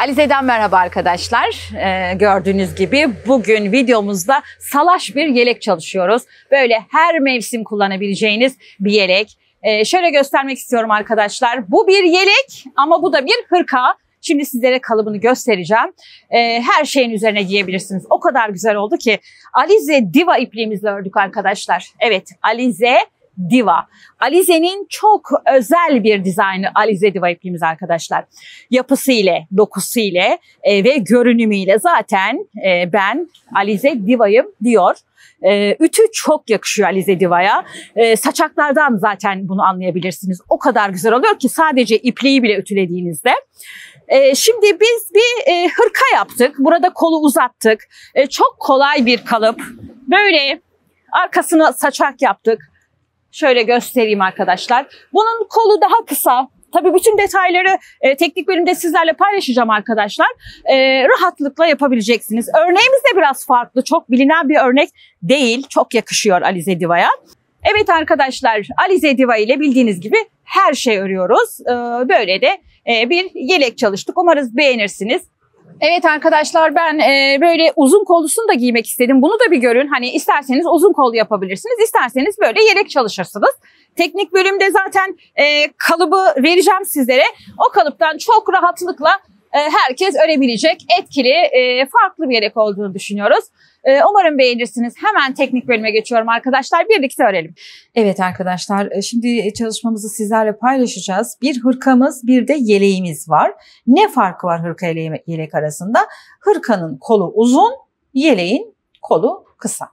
Alize'den merhaba arkadaşlar. Ee, gördüğünüz gibi bugün videomuzda salaş bir yelek çalışıyoruz. Böyle her mevsim kullanabileceğiniz bir yelek. Ee, şöyle göstermek istiyorum arkadaşlar. Bu bir yelek ama bu da bir hırka. Şimdi sizlere kalıbını göstereceğim. Ee, her şeyin üzerine giyebilirsiniz. O kadar güzel oldu ki. Alize diva ipliğimizle ördük arkadaşlar. Evet Alize Diva. Alize'nin çok özel bir dizaynı Alize Diva ipliğimiz arkadaşlar. Yapısı ile, dokusu ile e, ve görünümü ile zaten e, ben Alize Diva'yım diyor. E, ütü çok yakışıyor Alize Diva'ya. E, saçaklardan zaten bunu anlayabilirsiniz. O kadar güzel oluyor ki sadece ipliği bile ütülediğinizde. E, şimdi biz bir e, hırka yaptık. Burada kolu uzattık. E, çok kolay bir kalıp. Böyle arkasına saçak yaptık. Şöyle göstereyim arkadaşlar. Bunun kolu daha kısa. Tabii bütün detayları e, teknik bölümde sizlerle paylaşacağım arkadaşlar. E, rahatlıkla yapabileceksiniz. Örneğimiz de biraz farklı. Çok bilinen bir örnek değil. Çok yakışıyor Alize Diva'ya. Evet arkadaşlar Alize Diva ile bildiğiniz gibi her şey örüyoruz. E, böyle de e, bir yelek çalıştık. Umarız beğenirsiniz. Evet arkadaşlar ben e, böyle uzun kollusunu da giymek istedim. Bunu da bir görün. Hani isterseniz uzun kollu yapabilirsiniz. isterseniz böyle yelek çalışırsınız. Teknik bölümde zaten e, kalıbı vereceğim sizlere. O kalıptan çok rahatlıkla ee, herkes örebilecek etkili e, farklı bir yelek olduğunu düşünüyoruz. Ee, umarım beğenirsiniz. Hemen teknik bölüme geçiyorum arkadaşlar. Birlikte örelim. Evet arkadaşlar e, şimdi çalışmamızı sizlerle paylaşacağız. Bir hırkamız bir de yeleğimiz var. Ne farkı var hırka ile yelek arasında? Hırkanın kolu uzun, yeleğin kolu kısa.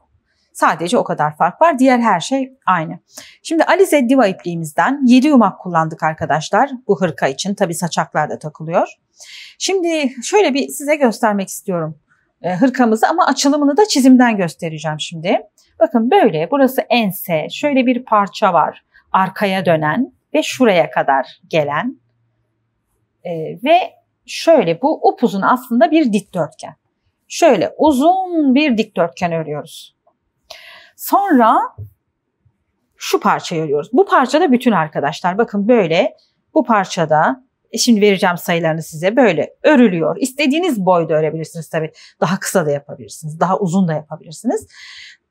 Sadece o kadar fark var. Diğer her şey aynı. Şimdi Alize diva ipliğimizden 7 yumak kullandık arkadaşlar. Bu hırka için tabi saçaklar da takılıyor. Şimdi şöyle bir size göstermek istiyorum e, hırkamızı ama açılımını da çizimden göstereceğim şimdi. Bakın böyle burası ense şöyle bir parça var arkaya dönen ve şuraya kadar gelen ee, ve şöyle bu upuzun aslında bir dikdörtgen. Şöyle uzun bir dikdörtgen örüyoruz. Sonra şu parçayı örüyoruz. Bu parçada bütün arkadaşlar bakın böyle bu parçada e, şimdi vereceğim sayılarını size böyle örülüyor. İstediğiniz boyda örebilirsiniz tabii. Daha kısa da yapabilirsiniz. Daha uzun da yapabilirsiniz.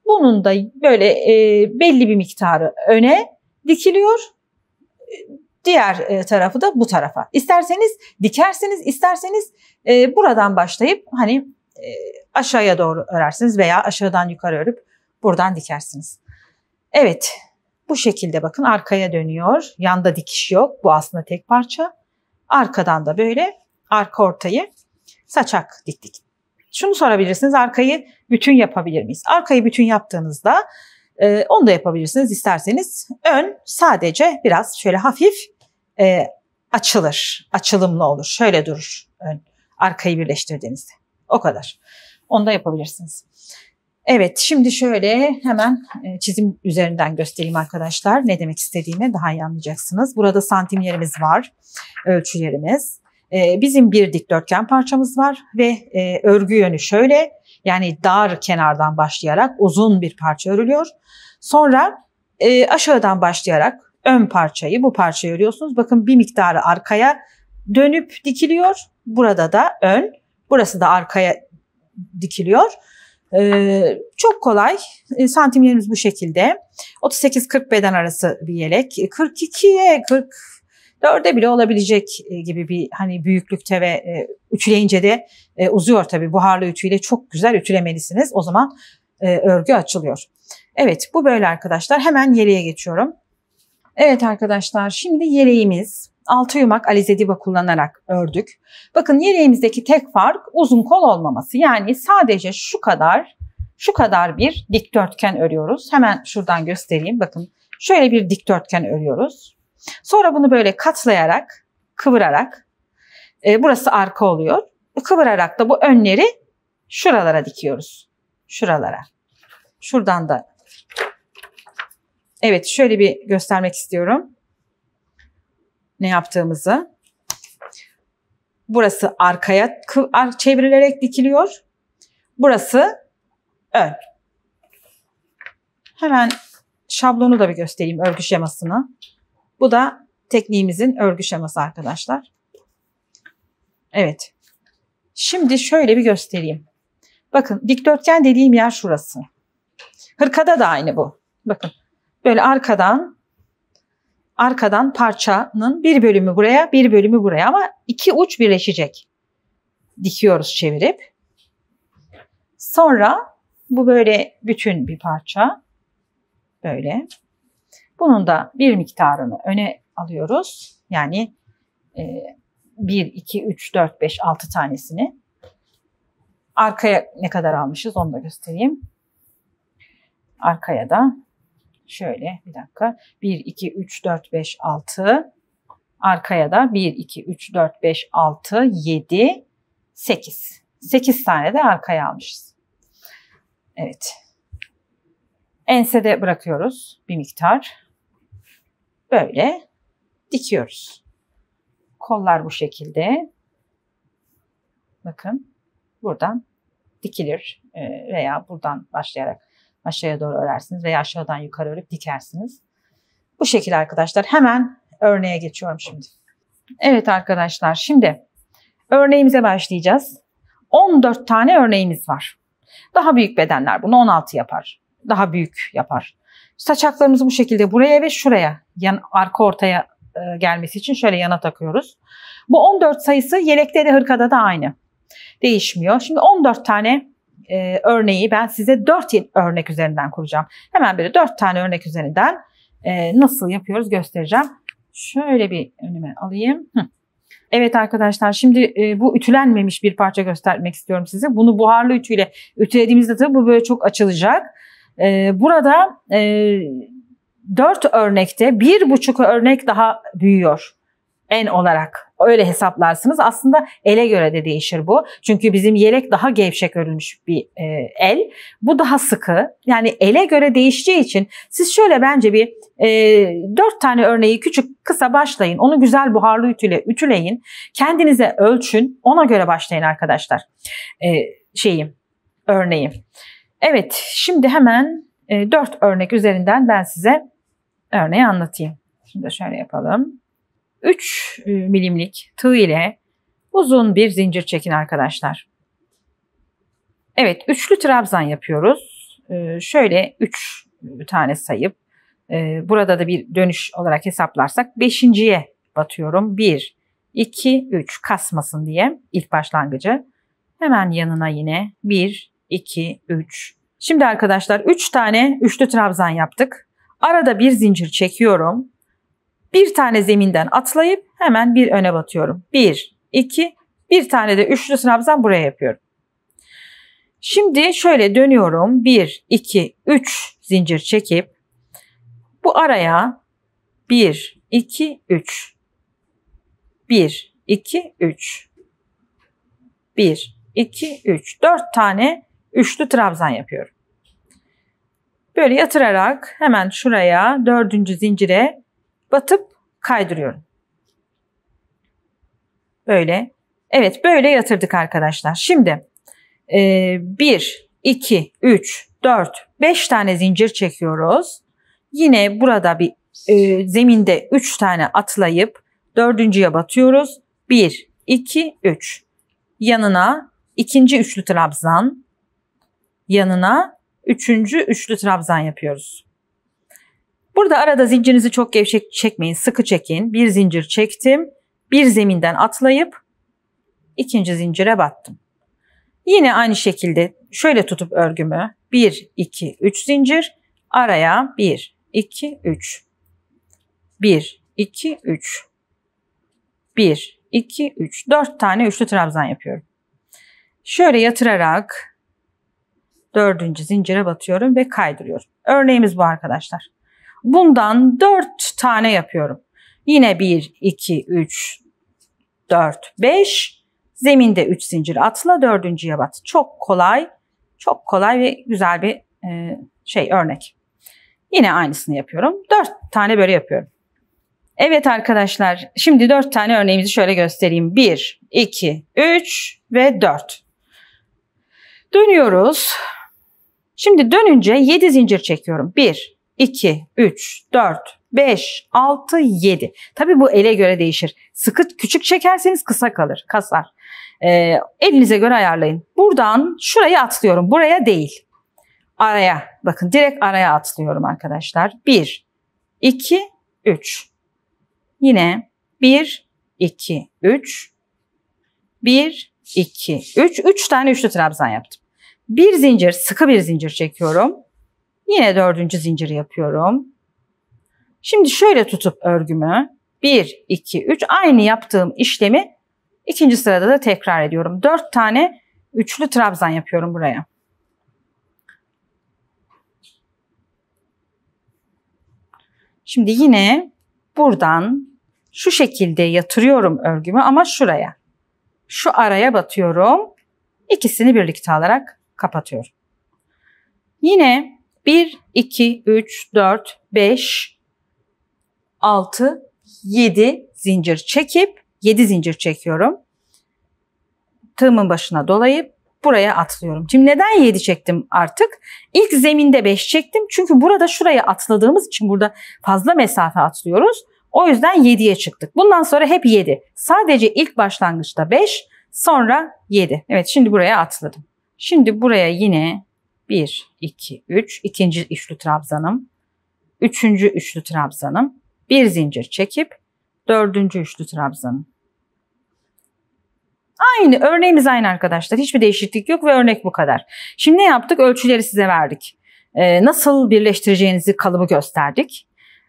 Bunun da böyle e, belli bir miktarı öne dikiliyor. E, diğer e, tarafı da bu tarafa. İsterseniz dikerseniz, isterseniz e, buradan başlayıp hani e, aşağıya doğru örersiniz veya aşağıdan yukarı örüp buradan dikersiniz. Evet bu şekilde bakın arkaya dönüyor. Yanda dikiş yok. Bu aslında tek parça. Arkadan da böyle arka ortayı saçak diktik. Şunu sorabilirsiniz arkayı bütün yapabilir miyiz? Arkayı bütün yaptığınızda e, onu da yapabilirsiniz isterseniz. Ön sadece biraz şöyle hafif e, açılır, açılımlı olur. Şöyle durur ön arkayı birleştirdiğinizde. O kadar. Onu da yapabilirsiniz. Evet şimdi şöyle hemen e, çizim üzerinden göstereyim arkadaşlar. Ne demek istediğimi daha iyi anlayacaksınız. Burada santimlerimiz var, ölçülerimiz. E, bizim bir dikdörtgen parçamız var ve e, örgü yönü şöyle. Yani dar kenardan başlayarak uzun bir parça örülüyor. Sonra aşağıdan başlayarak ön parçayı bu parçayı örüyorsunuz. Bakın bir miktarı arkaya dönüp dikiliyor. Burada da ön, burası da arkaya dikiliyor. Ee, çok kolay. Ee, santimlerimiz bu şekilde. 38-40 beden arası bir yelek. 42'ye ee, 40 dörde bile olabilecek e, gibi bir hani büyüklükte ve e, ütüleyince de e, uzuyor tabii. Buharlı ütüyle çok güzel ütülemelisiniz. O zaman e, örgü açılıyor. Evet bu böyle arkadaşlar. Hemen yeleğe geçiyorum. Evet arkadaşlar şimdi yeleğimiz altı yumak alize diva kullanarak ördük. Bakın yeleğimizdeki tek fark uzun kol olmaması. Yani sadece şu kadar şu kadar bir dikdörtgen örüyoruz. Hemen şuradan göstereyim. Bakın şöyle bir dikdörtgen örüyoruz. Sonra bunu böyle katlayarak, kıvırarak, e, burası arka oluyor. Kıvırarak da bu önleri şuralara dikiyoruz. Şuralara. Şuradan da Evet şöyle bir göstermek istiyorum. Ne yaptığımızı. Burası arkaya çevrilerek dikiliyor. Burası ön. Hemen şablonu da bir göstereyim örgü şemasını. Bu da tekniğimizin örgü şeması arkadaşlar. Evet. Şimdi şöyle bir göstereyim. Bakın dikdörtgen dediğim yer şurası. Hırkada da aynı bu. Bakın böyle arkadan arkadan parçanın bir bölümü buraya, bir bölümü buraya ama iki uç birleşecek. Dikiyoruz çevirip. Sonra bu böyle bütün bir parça. Böyle. Bunun da bir miktarını öne alıyoruz. Yani e, 1, 2, 3, 4, 5, 6 tanesini. Arkaya ne kadar almışız onu da göstereyim. Arkaya da Şöyle bir dakika. 1, 2, 3, 4, 5, 6. Arkaya da 1, 2, 3, 4, 5, 6, 7, 8. 8 tane de arkaya almışız. Evet. Ensede bırakıyoruz bir miktar. Böyle dikiyoruz. Kollar bu şekilde. Bakın buradan dikilir e, veya buradan başlayarak aşağıya doğru örersiniz veya aşağıdan yukarı örüp dikersiniz. Bu şekilde arkadaşlar hemen örneğe geçiyorum şimdi. Evet arkadaşlar şimdi örneğimize başlayacağız. 14 tane örneğimiz var. Daha büyük bedenler bunu 16 yapar. Daha büyük yapar. Saçaklarımızı bu şekilde buraya ve şuraya yan arka ortaya e, gelmesi için şöyle yana takıyoruz. Bu 14 sayısı yelekte de hırkada da aynı. Değişmiyor. Şimdi 14 tane e, örneği ben size dört örnek üzerinden kuracağım. Hemen böyle dört tane örnek üzerinden e, nasıl yapıyoruz göstereceğim. Şöyle bir önüme alayım. Hı. Evet arkadaşlar şimdi e, bu ütülenmemiş bir parça göstermek istiyorum size. Bunu buharlı ütüyle ütülediğimizde tabii bu böyle çok açılacak. E, burada e, 4 örnekte bir buçuk örnek daha büyüyor en olarak. Öyle hesaplarsınız. Aslında ele göre de değişir bu. Çünkü bizim yelek daha gevşek örülmüş bir e, el. Bu daha sıkı. Yani ele göre değişeceği için siz şöyle bence bir e, dört tane örneği küçük kısa başlayın. Onu güzel buharlı ütüyle ütüleyin. Kendinize ölçün. Ona göre başlayın arkadaşlar. E, şeyi, örneği. Evet şimdi hemen e, dört örnek üzerinden ben size örneği anlatayım. Şimdi şöyle yapalım. 3 e, milimlik tığ ile uzun bir zincir çekin arkadaşlar. Evet üçlü trabzan yapıyoruz. E, şöyle 3 tane sayıp e, burada da bir dönüş olarak hesaplarsak 5.ye batıyorum. 1, 2, 3 kasmasın diye ilk başlangıcı. Hemen yanına yine 1, 2, 3. Şimdi arkadaşlar 3 tane üçlü trabzan yaptık. Arada bir zincir çekiyorum. Bir tane zeminden atlayıp hemen bir öne batıyorum. Bir, iki, bir tane de üçlü sınavdan buraya yapıyorum. Şimdi şöyle dönüyorum. bir, iki, üç zincir çekip bu araya bir, iki, üç, bir, iki, üç, bir, iki, üç, dört tane üçlü trabzan yapıyorum. Böyle yatırarak hemen şuraya dördüncü zincire batıp kaydırıyorum. Böyle. Evet böyle yatırdık arkadaşlar. Şimdi 1, 2, 3, 4, 5 tane zincir çekiyoruz. Yine burada bir e, zeminde 3 tane atlayıp dördüncüye batıyoruz. 1, 2, 3. Yanına ikinci üçlü trabzan. Yanına üçüncü üçlü trabzan yapıyoruz. Burada arada zincirinizi çok gevşek çekmeyin. Sıkı çekin. Bir zincir çektim. Bir zeminden atlayıp ikinci zincire battım. Yine aynı şekilde şöyle tutup örgümü 1, 2, 3 zincir. Araya 1, 2, 3. 1, 2, 3. 1, 2, 3. 4 tane üçlü trabzan yapıyorum. Şöyle yatırarak dördüncü zincire batıyorum ve kaydırıyorum. Örneğimiz bu arkadaşlar. Bundan 4 tane yapıyorum. Yine 1, 2, 3, 4, 5. Zeminde 3 zincir atla dördüncüye bat. Çok kolay, çok kolay ve güzel bir e, şey örnek. Yine aynısını yapıyorum. 4 tane böyle yapıyorum. Evet arkadaşlar şimdi 4 tane örneğimizi şöyle göstereyim. 1, 2, 3 ve 4. Dönüyoruz. Şimdi dönünce 7 zincir çekiyorum. 1, 2, 3, 4, 5, 6, 7. Tabii bu ele göre değişir. Sıkı küçük çekerseniz kısa kalır, kasar. Ee, elinize göre ayarlayın. Buradan şuraya atlıyorum. Buraya değil. Araya. Bakın direkt araya atlıyorum arkadaşlar. 1, 2, 3. Yine 1, 2, 3. 1, 2, 3. 3 tane üçlü trabzan yaptım. Bir zincir, sıkı bir zincir çekiyorum. Yine dördüncü zinciri yapıyorum. Şimdi şöyle tutup örgümü 1, 2, 3 aynı yaptığım işlemi ikinci sırada da tekrar ediyorum. 4 tane üçlü trabzan yapıyorum buraya. Şimdi yine buradan şu şekilde yatırıyorum örgümü ama şuraya. Şu araya batıyorum. İkisini birlikte alarak kapatıyorum. Yine 1, 2, 3, 4, 5, 6, 7 zincir çekip 7 zincir çekiyorum. Tığımın başına dolayıp buraya atlıyorum. Şimdi neden 7 çektim artık? İlk zeminde 5 çektim. Çünkü burada şuraya atladığımız için burada fazla mesafe atlıyoruz. O yüzden 7'ye çıktık. Bundan sonra hep 7. Sadece ilk başlangıçta 5, sonra 7. Evet şimdi buraya atladım. Şimdi buraya yine 1, 2, 3. ikinci üçlü trabzanım. Üçüncü üçlü trabzanım. Bir zincir çekip dördüncü üçlü trabzanım. Aynı örneğimiz aynı arkadaşlar. Hiçbir değişiklik yok ve örnek bu kadar. Şimdi ne yaptık? Ölçüleri size verdik. Ee, nasıl birleştireceğinizi kalıbı gösterdik.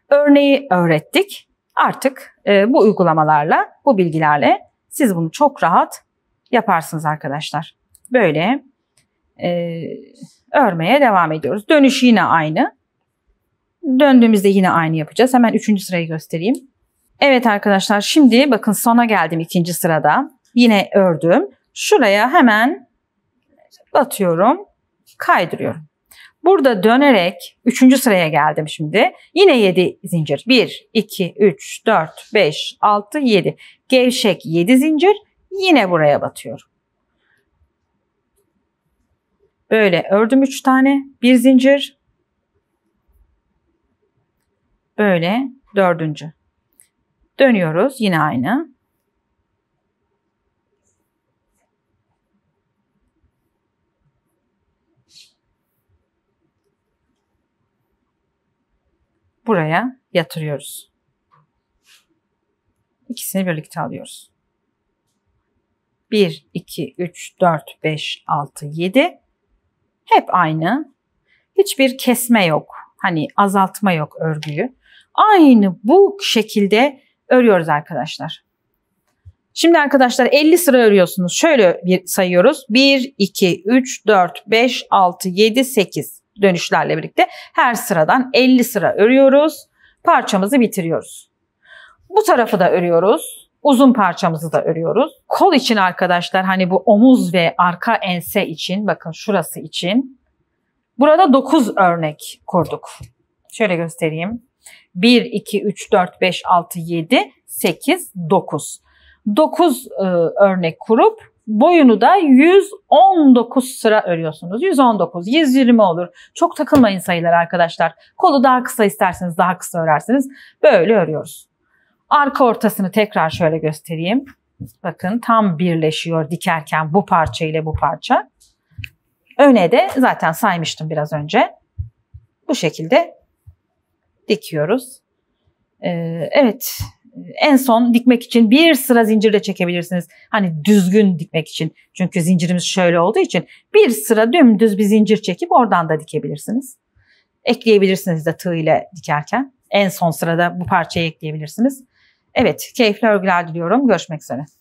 Örneği öğrettik. Artık e, bu uygulamalarla, bu bilgilerle siz bunu çok rahat yaparsınız arkadaşlar. Böyle e, örmeye devam ediyoruz. Dönüş yine aynı. Döndüğümüzde yine aynı yapacağız. Hemen üçüncü sırayı göstereyim. Evet arkadaşlar şimdi bakın sona geldim ikinci sırada. Yine ördüm. Şuraya hemen batıyorum. Kaydırıyorum. Burada dönerek üçüncü sıraya geldim şimdi. Yine yedi zincir. Bir, iki, üç, dört, beş, altı, yedi. Gevşek yedi zincir. Yine buraya batıyorum. Böyle ördüm 3 tane. Bir zincir. Böyle dördüncü. Dönüyoruz yine aynı. Buraya yatırıyoruz. İkisini birlikte alıyoruz. 1, 2, 3, 4, 5, 6, 7. Hep aynı. Hiçbir kesme yok. Hani azaltma yok örgüyü. Aynı bu şekilde örüyoruz arkadaşlar. Şimdi arkadaşlar 50 sıra örüyorsunuz. Şöyle bir sayıyoruz. 1, 2, 3, 4, 5, 6, 7, 8 dönüşlerle birlikte her sıradan 50 sıra örüyoruz. Parçamızı bitiriyoruz. Bu tarafı da örüyoruz. Uzun parçamızı da örüyoruz. Kol için arkadaşlar hani bu omuz ve arka ense için bakın şurası için. Burada 9 örnek kurduk. Şöyle göstereyim. 1, 2, 3, 4, 5, 6, 7, 8, 9. 9 e, örnek kurup boyunu da 119 sıra örüyorsunuz. 119, 120 olur. Çok takılmayın sayılar arkadaşlar. Kolu daha kısa isterseniz daha kısa örersiniz. Böyle örüyoruz. Arka ortasını tekrar şöyle göstereyim. Bakın tam birleşiyor dikerken bu parça ile bu parça. Öne de zaten saymıştım biraz önce. Bu şekilde dikiyoruz. Ee, evet en son dikmek için bir sıra zincirle çekebilirsiniz. Hani düzgün dikmek için. Çünkü zincirimiz şöyle olduğu için bir sıra dümdüz bir zincir çekip oradan da dikebilirsiniz. Ekleyebilirsiniz de tığ ile dikerken. En son sırada bu parçayı ekleyebilirsiniz. Evet, keyifli örgüler diliyorum. Görüşmek üzere.